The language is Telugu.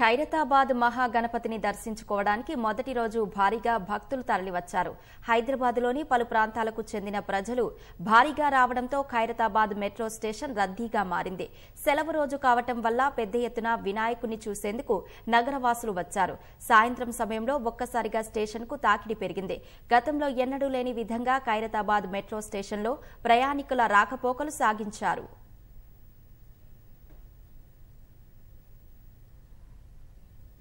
ఖైరతాబాద్ మహాగణపతిని దర్శించుకోవడానికి మొదటి రోజు భారీగా భక్తులు తరలివచ్చారు హైదరాబాద్లోని పలు ప్రాంతాలకు చెందిన ప్రజలు భారీగా రావడంతో ఖైరతాబాద్ మెట్రో స్టేషన్ రద్దీగా మారింది సెలవు రోజు కావటం వల్ల పెద్ద ఎత్తున వినాయకుని చూసేందుకు నగరవాసులు వచ్చారు సాయంత్రం సమయంలో ఒక్కసారిగా స్టేషన్కు తాకిడి పెరిగింది గతంలో ఎన్నడూ లేని విధంగా ఖైరతాబాద్ మెట్రో స్టేషన్లో ప్రయాణికుల రాకపోకలు సాగించారు